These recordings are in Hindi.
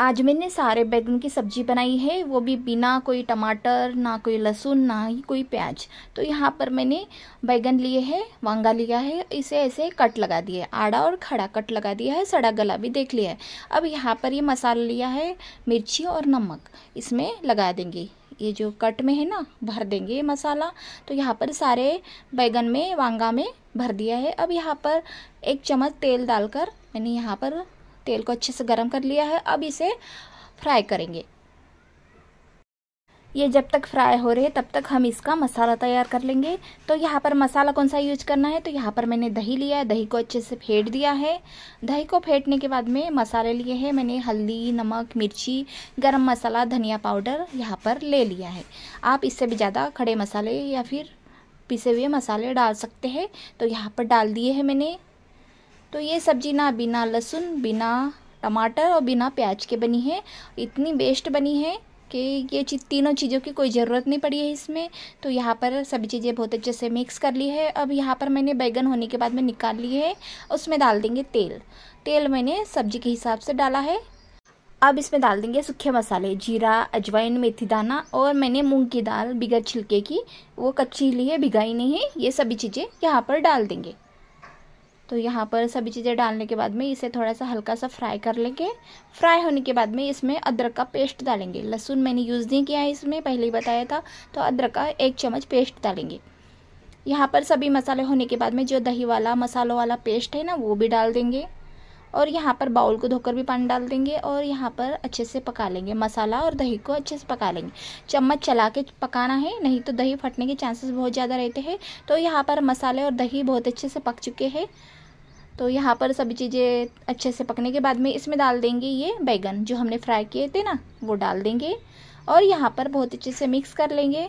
आज मैंने सारे बैगन की सब्जी बनाई है वो भी बिना कोई टमाटर ना कोई लहसुन ना ही कोई प्याज तो यहाँ पर मैंने बैगन लिए है वांगा लिया है इसे ऐसे कट लगा दिए आड़ा और खड़ा कट लगा दिया है सड़ा गला भी देख लिया है अब यहाँ पर ये मसाला लिया है मिर्ची और नमक इसमें लगा देंगे ये जो कट में है ना भर देंगे ये मसाला तो यहाँ पर सारे बैगन में वांगा में भर दिया है अब यहाँ पर एक चम्मच तेल डालकर मैंने यहाँ पर तेल को अच्छे से गर्म कर लिया है अब इसे फ्राई करेंगे ये जब तक फ्राई हो रहे तब तक हम इसका मसाला तैयार कर लेंगे तो यहाँ पर मसाला कौन सा यूज करना है तो यहाँ पर मैंने दही लिया है दही को अच्छे से फेंट दिया है दही को फेंटने के बाद में मसाले लिए हैं मैंने हल्दी नमक मिर्ची गरम मसाला धनिया पाउडर यहाँ पर ले लिया है आप इससे भी ज़्यादा खड़े मसाले या फिर पिसे हुए मसाले डाल सकते हैं तो यहाँ पर डाल दिए हैं मैंने तो ये सब्जी ना बिना लहसुन बिना टमाटर और बिना प्याज के बनी है इतनी बेस्ट बनी है कि ये चीज तीनों चीज़ों की कोई ज़रूरत नहीं पड़ी है इसमें तो यहाँ पर सभी चीज़ें बहुत अच्छे से मिक्स कर ली है अब यहाँ पर मैंने बैगन होने के बाद में निकाल ली है उसमें डाल देंगे तेल तेल मैंने सब्जी के हिसाब से डाला है अब इसमें डाल देंगे सूखे मसाले जीरा अजवाइन मेथी दाना और मैंने मूंग की दाल बिगर छिलके की वो कच्ची ली है भिगाई नहीं है ये सभी चीज़ें यहाँ पर डाल देंगे तो यहाँ पर सभी चीज़ें डालने के बाद में इसे थोड़ा सा हल्का सा फ्राई कर लेंगे फ्राई होने के बाद में इसमें अदरक का पेस्ट डालेंगे लहसुन मैंने यूज़ नहीं किया है इसमें पहले ही बताया था तो अदरक का एक चम्मच पेस्ट डालेंगे यहाँ पर सभी मसाले होने के बाद में जो दही वाला मसालों वाला पेस्ट है ना वो भी डाल देंगे और यहाँ पर बाउल को धोकर भी पानी डाल देंगे और यहाँ पर अच्छे से पका लेंगे मसाला और दही को अच्छे से पका लेंगे चम्मच चला के पकाना है नहीं तो दही फटने के चांसेस बहुत ज़्यादा रहते हैं तो यहाँ पर मसाले और दही बहुत अच्छे से पक चुके हैं तो यहाँ पर सभी चीज़ें अच्छे से पकने के बाद में इसमें डाल देंगे ये बैगन जो हमने फ्राई किए थे ना वो डाल देंगे और यहाँ पर बहुत अच्छे से मिक्स कर लेंगे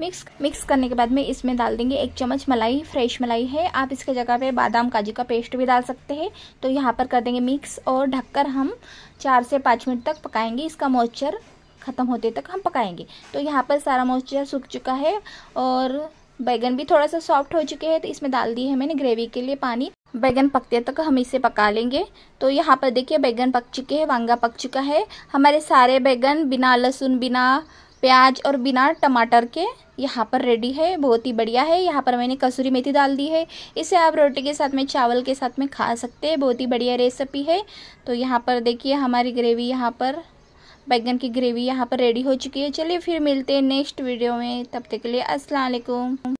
मिक्स मिक्स करने के बाद में इसमें डाल देंगे एक चम्मच मलाई फ्रेश मलाई है आप इसके जगह पे बादाम काजू का पेस्ट भी डाल सकते हैं तो यहाँ पर कर देंगे मिक्स और ढककर हम चार से पाँच मिनट तक पकाएंगे इसका मॉइस्चर ख़त्म होते तक हम पकाएंगे तो यहाँ पर सारा मॉइस्चर सूख चुका है और बैगन भी थोड़ा सा सॉफ्ट हो चुके हैं तो इसमें डाल दिए है मैंने ग्रेवी के लिए पानी बैगन पकते तक हम इसे पका लेंगे तो यहाँ पर देखिए बैगन पक चुके हैं वांगा पक चुका है हमारे सारे बैगन बिना लहसुन बिना प्याज और बिना टमाटर के यहाँ पर रेडी है बहुत ही बढ़िया है यहाँ पर मैंने कसूरी मेथी डाल दी है इसे आप रोटी के साथ में चावल के साथ में खा सकते हैं बहुत ही बढ़िया रेसिपी है तो यहाँ पर देखिए हमारी ग्रेवी यहाँ पर बैगन की ग्रेवी यहाँ पर रेडी हो चुकी है चलिए फिर मिलते हैं नेक्स्ट वीडियो में तब तक के लिए असलकुम